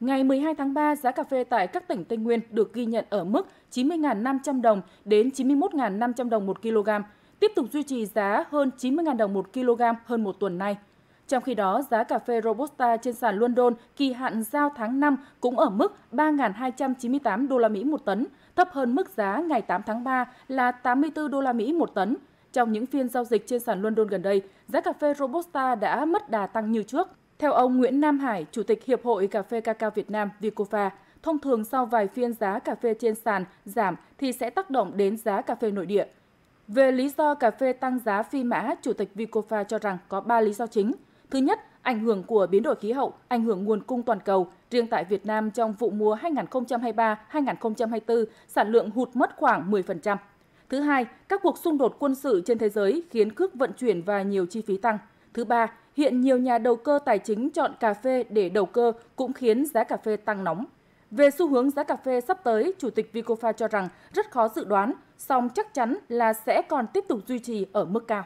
Ngày 12 tháng 3, giá cà phê tại các tỉnh Tây Nguyên được ghi nhận ở mức 90.500 đồng đến 91.500 đồng 1 kg, tiếp tục duy trì giá hơn 90.000 đồng 1 kg hơn một tuần nay. Trong khi đó, giá cà phê Robusta trên sàn London kỳ hạn giao tháng 5 cũng ở mức 3.298 đô la Mỹ một tấn, thấp hơn mức giá ngày 8 tháng 3 là 84 đô la Mỹ một tấn. Trong những phiên giao dịch trên sàn London gần đây, giá cà phê Robusta đã mất đà tăng như trước. Theo ông Nguyễn Nam Hải, Chủ tịch Hiệp hội Cà phê Cacao Việt Nam Vicofa, thông thường sau vài phiên giá cà phê trên sàn giảm thì sẽ tác động đến giá cà phê nội địa. Về lý do cà phê tăng giá phi mã, Chủ tịch Vicofa cho rằng có 3 lý do chính. Thứ nhất, ảnh hưởng của biến đổi khí hậu, ảnh hưởng nguồn cung toàn cầu. Riêng tại Việt Nam trong vụ mùa 2023-2024, sản lượng hụt mất khoảng 10%. Thứ hai, các cuộc xung đột quân sự trên thế giới khiến cước vận chuyển và nhiều chi phí tăng. Thứ ba, hiện nhiều nhà đầu cơ tài chính chọn cà phê để đầu cơ cũng khiến giá cà phê tăng nóng. Về xu hướng giá cà phê sắp tới, Chủ tịch Vicofa cho rằng rất khó dự đoán, song chắc chắn là sẽ còn tiếp tục duy trì ở mức cao.